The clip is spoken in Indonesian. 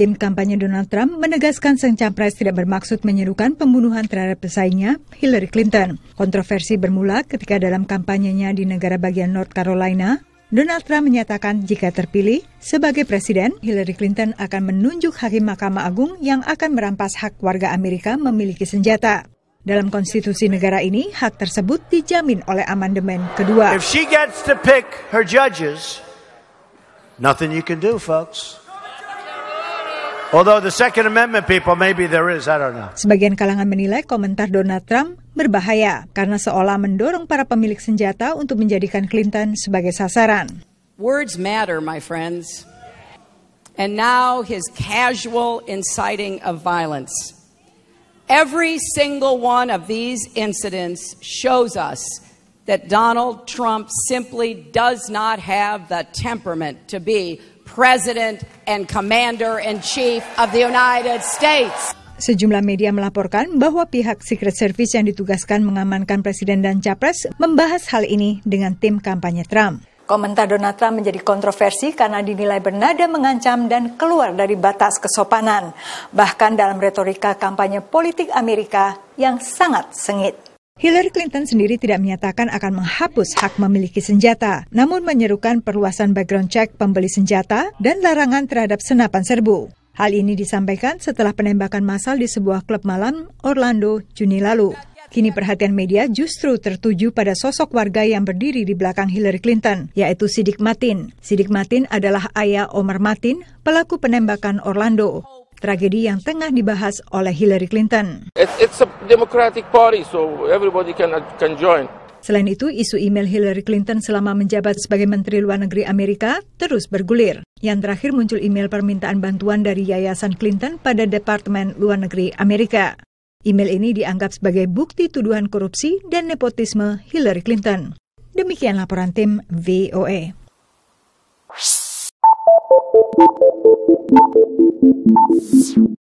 Tim kampanye Donald Trump menegaskan sang capres tidak bermaksud menyerukan pembunuhan terhadap pesaingnya, Hillary Clinton. Kontroversi bermula ketika dalam kampanyenya di negara bagian North Carolina, Donald Trump menyatakan jika terpilih sebagai presiden, Hillary Clinton akan menunjuk hakim Mahkamah Agung yang akan merampas hak warga Amerika memiliki senjata. Dalam konstitusi negara ini, hak tersebut dijamin oleh amandemen kedua. If she gets to pick her judges, nothing you can do, folks. Although the Second Amendment people, maybe there is, I don't know. Sebagian kalangan menilai komentar Donald Trump berbahaya karena seolah mendorong para pemilik senjata untuk menjadikan Clinton sebagai sasaran. Words matter, my friends. And now his casual inciting of violence Every single one of these incidents shows us that Donald Trump simply does not have the temperament to be President and Commander in Chief of the United States. Sejumlah media melaporkan bahwa pihak Secret Service yang ditugaskan mengamankan presiden dan capres membahas hal ini dengan tim kampanye Trump. Komentar Donald Trump menjadi kontroversi karena dinilai bernada mengancam dan keluar dari batas kesopanan, bahkan dalam retorika kampanye politik Amerika yang sangat sengit. Hillary Clinton sendiri tidak menyatakan akan menghapus hak memiliki senjata, namun menyerukan perluasan background check pembeli senjata dan larangan terhadap senapan serbu. Hal ini disampaikan setelah penembakan massal di sebuah klub malam Orlando Juni lalu. Kini perhatian media justru tertuju pada sosok warga yang berdiri di belakang Hillary Clinton, yaitu Sidik Matin. Sidik Matin adalah ayah Omar Matin, pelaku penembakan Orlando. Tragedi yang tengah dibahas oleh Hillary Clinton. It's a democratic party, so everybody can can join. Selain itu, isu email Hillary Clinton selama menjabat sebagai Menteri Luar Negeri Amerika terus bergulir. Yang terakhir muncul email permintaan bantuan dari Yayasan Clinton pada Departemen Luar Negeri Amerika. Email ini dianggap sebagai bukti tuduhan korupsi dan nepotisme Hillary Clinton. Demikian laporan tim VOA. E.